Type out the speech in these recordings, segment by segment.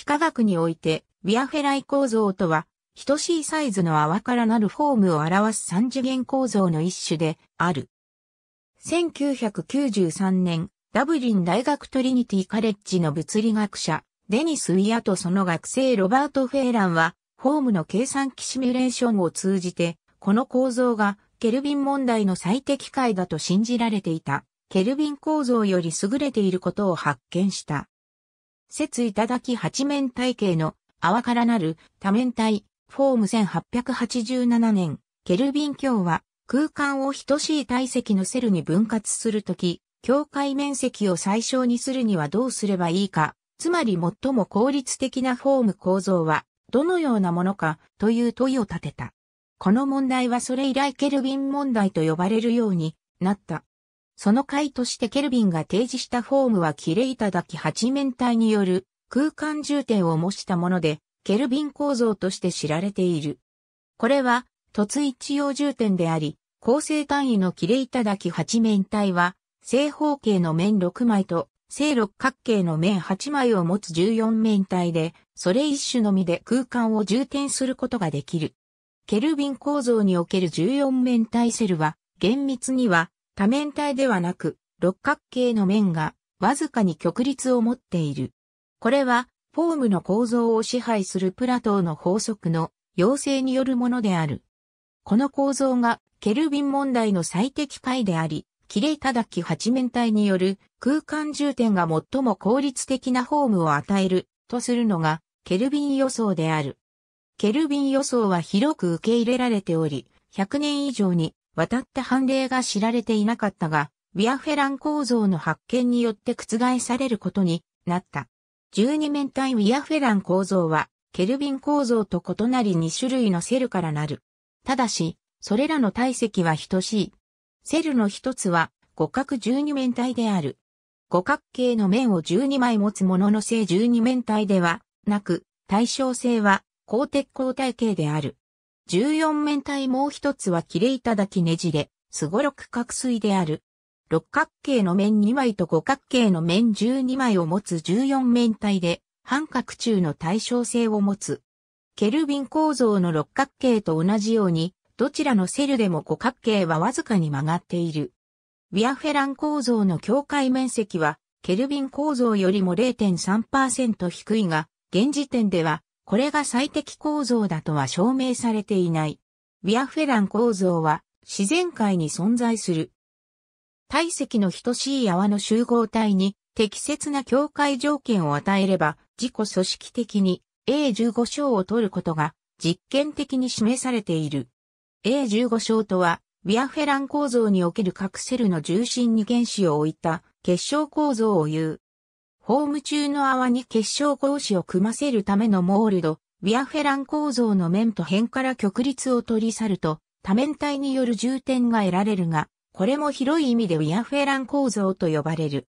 幾何学において、ビアフェライ構造とは、等しいサイズの泡からなるフォームを表す三次元構造の一種である。1993年、ダブリン大学トリニティカレッジの物理学者、デニス・ウィアとその学生ロバート・フェーランは、フォームの計算機シミュレーションを通じて、この構造がケルビン問題の最適解だと信じられていた、ケルビン構造より優れていることを発見した。説いただき八面体系の泡からなる多面体、フォーム1887年、ケルビン教は空間を等しい体積のセルに分割するとき、境界面積を最小にするにはどうすればいいか、つまり最も効率的なフォーム構造はどのようなものかという問いを立てた。この問題はそれ以来ケルビン問題と呼ばれるようになった。その回としてケルビンが提示したフォームは切れ頂き八面体による空間重点を模したもので、ケルビン構造として知られている。これは、凸一用重点であり、構成単位の切れ頂き八面体は、正方形の面6枚と、正六角形の面8枚を持つ14面体で、それ一種のみで空間を充填することができる。ケルビン構造における14面体セルは、厳密には多面体ではなく、六角形の面がわずかに曲率を持っている。これは、フォームの構造を支配するプラトーの法則の要請によるものである。この構造がケルビン問題の最適解であり、キレイただき八面体による空間重点が最も効率的なフォームを与えるとするのがケルビン予想である。ケルビン予想は広く受け入れられており、100年以上に渡った判例が知られていなかったが、ビアフェラン構造の発見によって覆されることになった。12面体ウィアフェラン構造は、ケルビン構造と異なり2種類のセルからなる。ただし、それらの体積は等しい。セルの一つは、五角12面体である。五角形の面を12枚持つものの正12面体では、なく、対称性は、公鉄鋼体系である。14面体もう一つは切れいただきねじれ、すごろく角錐である。六角形の面2枚と五角形の面12枚を持つ14面体で、半角中の対称性を持つ。ケルビン構造の六角形と同じように、どちらのセルでも五角形はわずかに曲がっている。ビアフェラン構造の境界面積は、ケルビン構造よりも0.3%低いが、現時点ではこれが最適構造だとは証明されていない。ビアフェラン構造は自然界に存在する。体積の等しい泡の集合体に適切な境界条件を与えれば自己組織的に A15 章を取ることが実験的に示されている。A15 章とはビアフェラン構造におけるクセルの重心に原子を置いた結晶構造を言う。ホーム中の泡に結晶格子を組ませるためのモールド、ビアフェラン構造の面と辺から曲率を取り去ると、多面体による重点が得られるが、これも広い意味でビアフェラン構造と呼ばれる。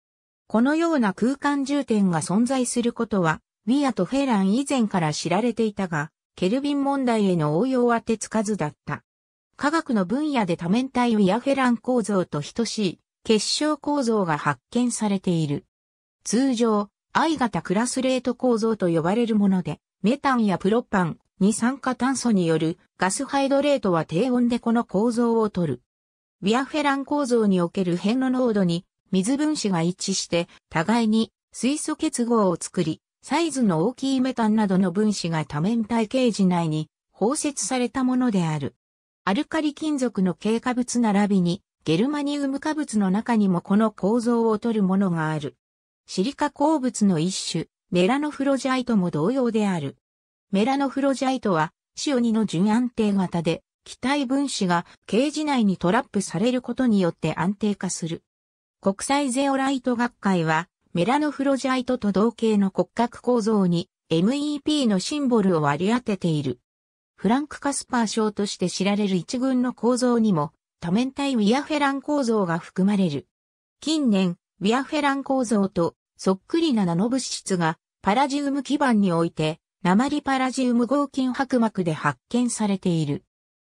このような空間重点が存在することは、ウィアとフェラン以前から知られていたが、ケルビン問題への応用は手つかずだった。科学の分野で多面体ウィアフェラン構造と等しい結晶構造が発見されている。通常、I 型クラスレート構造と呼ばれるもので、メタンやプロパン、二酸化炭素によるガスハイドレートは低温でこの構造をとる。ビアフェラン構造における変の濃度に水分子が一致して互いに水素結合を作り、サイズの大きいメタンなどの分子が多面体系時内に包摂されたものである。アルカリ金属の軽過物並びにゲルマニウム化物の中にもこの構造をとるものがある。シリカ鉱物の一種、メラノフロジャイトも同様である。メラノフロジャイトは、シオニの純安定型で、気体分子がケージ内にトラップされることによって安定化する。国際ゼオライト学会は、メラノフロジャイトと同型の骨格構造に MEP のシンボルを割り当てている。フランク・カスパー賞として知られる一群の構造にも、多面体ウィアフェラン構造が含まれる。近年、ウィアフェラン構造とそっくりなナノ物質がパラジウム基板において鉛パラジウム合金薄膜で発見されている。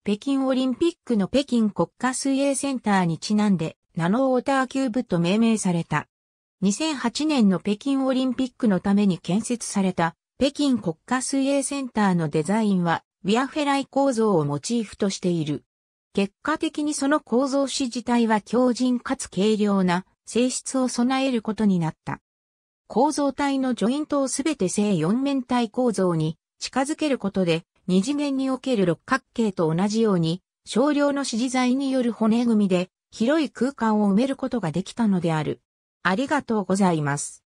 北京オリンピックの北京国家水泳センターにちなんでナノウォーターキューブと命名された。2008年の北京オリンピックのために建設された北京国家水泳センターのデザインはウィアフェライ構造をモチーフとしている。結果的にその構造子自体は強靭かつ軽量な性質を備えることになった。構造体のジョイントをすべて正四面体構造に近づけることで、二次元における六角形と同じように、少量の支持材による骨組みで広い空間を埋めることができたのである。ありがとうございます。